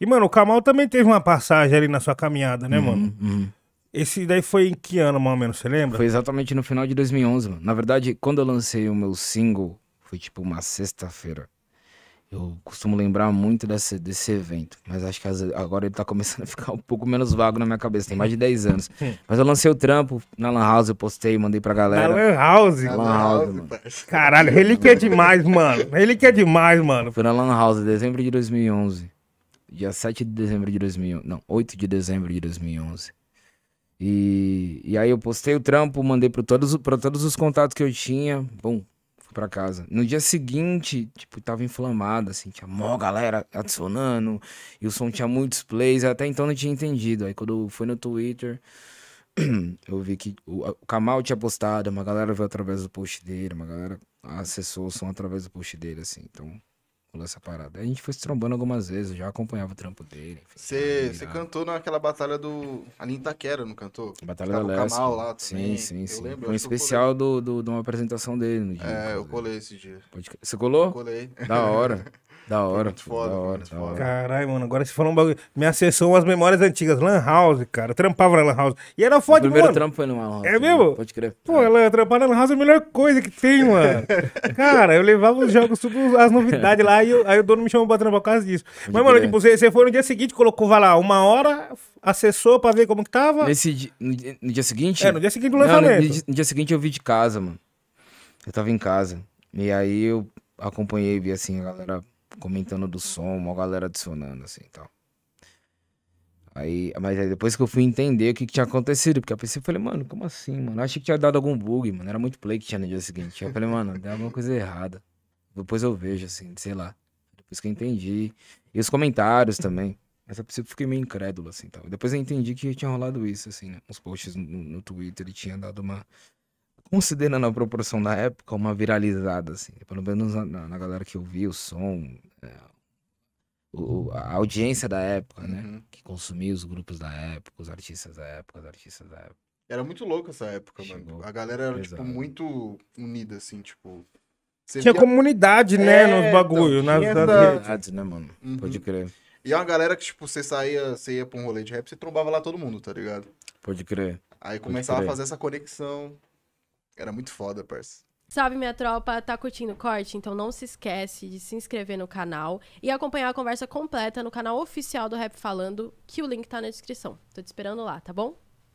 E, mano, o Kamal também teve uma passagem ali na sua caminhada, né, uhum, mano? Uhum. Esse daí foi em que ano, mais ou menos, você lembra? Foi exatamente no final de 2011, mano. Na verdade, quando eu lancei o meu single, foi tipo uma sexta-feira. Eu costumo lembrar muito desse, desse evento, mas acho que agora ele tá começando a ficar um pouco menos vago na minha cabeça. Tem mais de 10 anos. Mas eu lancei o trampo na Lan House, eu postei, mandei pra galera. Na Lan House? Na Lan House, mano. Caralho, relíquia é demais, mano. Relíquia é demais, mano. Foi na Lan House, dezembro de 2011 dia 7 de dezembro de 2011, não, 8 de dezembro de 2011. E, e aí eu postei o trampo, mandei para todos, pra todos os contatos que eu tinha, bom, fui para casa. No dia seguinte, tipo, tava inflamado, assim, tinha mó galera adicionando, e o som tinha muitos plays, até então não tinha entendido. Aí quando foi no Twitter, eu vi que o, o Kamal tinha postado, uma galera veio através do post dele, uma galera acessou o som através do post dele, assim, então rolou essa parada. A gente foi se trombando algumas vezes, já acompanhava o trampo dele. Você cantou naquela batalha do. Ali em Itaquera, não cantou? Batalha da Leste. Kamal lá também. Sim, sim, sim. Eu lembro, um especial do, do, de uma apresentação dele no dia. É, eu colei esse dia. Pode... Você colou? Eu colei. Da hora. Da hora. Foi muito foda, da hora, muito foda. Caralho, mano, agora você falou um bagulho. Me acessou umas memórias antigas. Lan House, cara. Eu trampava na Lan House. E era foda, mano. O primeiro trampo foi no Lan House. É mesmo? Né? Pode crer. Pô, ela, trampar na Lan House é a melhor coisa que tem, mano. cara, eu levava os jogos, tudo, as novidades lá, e eu, aí o dono me chamou pra trampar por causa disso. Pode Mas, crer. mano, tipo, você, você foi no dia seguinte, colocou, vai lá, uma hora, acessou pra ver como que tava. Nesse, no, dia, no dia seguinte? É, no dia seguinte do lançamento. Não, no, dia, no dia seguinte eu vi de casa, mano. Eu tava em casa. E aí eu acompanhei, vi assim, a galera comentando do som, uma galera adicionando, assim e tal. Aí, mas aí depois que eu fui entender o que, que tinha acontecido, porque a princípio eu falei, mano, como assim, mano? Eu achei que tinha dado algum bug, mano. Era muito play que tinha no dia seguinte. Aí eu falei, mano, deu alguma coisa errada. Depois eu vejo, assim, sei lá. Depois que eu entendi. E os comentários também. Mas a princípio eu fiquei meio incrédulo, assim, tal. Depois eu entendi que tinha rolado isso, assim, né? Os posts no, no Twitter, ele tinha dado uma considerando a proporção da época, uma viralizada, assim. Pelo menos na, na galera que ouvia o som, é, o, a audiência da época, né? Uhum. Que consumia os grupos da época, os artistas da época, os artistas da época. Era muito louco essa época, Chegou mano. A galera era, tipo, pesado. tipo, muito unida, assim, tipo... Você tinha via... comunidade, né, é, né, nos bagulho, então, nas comunidades, né, mano? Uhum. Pode crer. E é uma galera que, tipo, você saía, você ia pra um rolê de rap, você trombava lá todo mundo, tá ligado? Pode crer. Aí Pode começava crer. a fazer essa conexão. Era muito foda, parça. Salve, minha tropa! Tá curtindo o corte? Então não se esquece de se inscrever no canal e acompanhar a conversa completa no canal oficial do Rap Falando, que o link tá na descrição. Tô te esperando lá, tá bom?